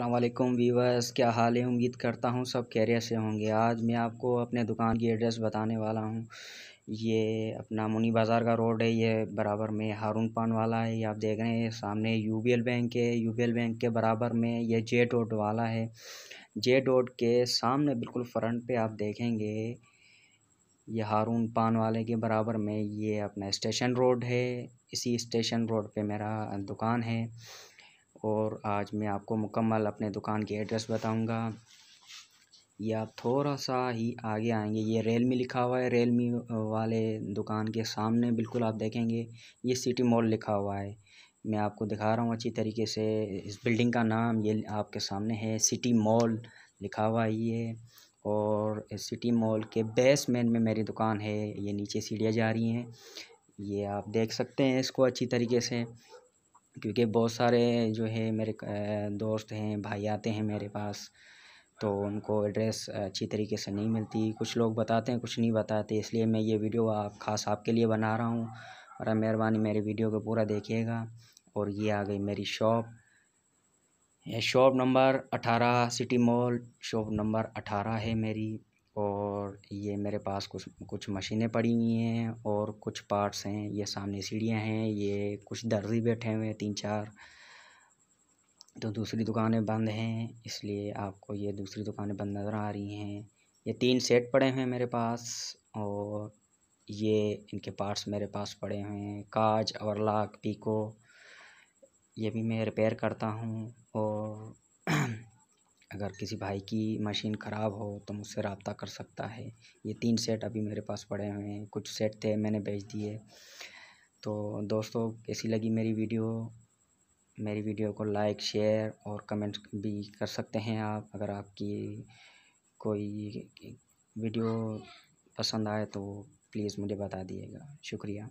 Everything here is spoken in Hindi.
असलकुम वीवर्स क्या हाल है उम्मीद करता हूँ सब कैरियर से होंगे आज मैं आपको अपने दुकान की एड्रेस बताने वाला हूँ ये अपना मुनी बाज़ार का रोड है ये बराबर में हारून पान वाला है ये आप देख रहे हैं सामने यू बी एल बैंक है यू बी एल बैंक के बराबर में ये जे डॉट वाला है जे डॉट के सामने बिल्कुल फ्रंट पे आप देखेंगे ये हारून पान वाले के बराबर में ये अपना स्टेशन रोड है इसी स्टेशन रोड पर मेरा दुकान है और आज मैं आपको मुकम्मल अपने दुकान के एड्रेस बताऊंगा ये आप थोड़ा सा ही आगे आएंगे ये रेलमी लिखा हुआ है रेलमी वाले दुकान के सामने बिल्कुल आप देखेंगे ये सिटी मॉल लिखा हुआ है मैं आपको दिखा रहा हूँ अच्छी तरीके से इस बिल्डिंग का नाम ये आपके सामने है सिटी मॉल लिखा हुआ है ये और सिटी मॉल के बेसमेंट में मेरी दुकान है ये नीचे सीढ़ियाँ जा रही हैं ये आप देख सकते हैं इसको अच्छी तरीके से क्योंकि बहुत सारे जो है मेरे दोस्त हैं भाई आते हैं मेरे पास तो उनको एड्रेस अच्छी तरीके से नहीं मिलती कुछ लोग बताते हैं कुछ नहीं बताते इसलिए मैं ये वीडियो आप ख़ास आपके लिए बना रहा हूँ और मेहरबानी मेरी वीडियो को पूरा देखिएगा और ये आ गई मेरी शॉप ये शॉप नंबर अठारह सिटी मॉल शॉप नंबर अठारह है मेरी और ये मेरे पास कुछ कुछ मशीनें पड़ी हुई हैं और कुछ पार्ट्स हैं ये सामने सीढ़ियां हैं ये कुछ दर्जी बैठे हुए हैं तीन चार तो दूसरी दुकानें बंद हैं इसलिए आपको ये दूसरी दुकानें बंद नज़र आ रही हैं ये तीन सेट पड़े हैं मेरे पास और ये इनके पार्ट्स मेरे पास पड़े हुए हैं काज अवरलाक पीको ये भी मैं रिपेयर करता हूँ और अगर किसी भाई की मशीन ख़राब हो तो मुझसे रबता कर सकता है ये तीन सेट अभी मेरे पास पड़े हुए हैं कुछ सेट थे मैंने बेच दिए तो दोस्तों कैसी लगी मेरी वीडियो मेरी वीडियो को लाइक शेयर और कमेंट भी कर सकते हैं आप अगर आपकी कोई वीडियो पसंद आए तो प्लीज़ मुझे बता दिएगा शुक्रिया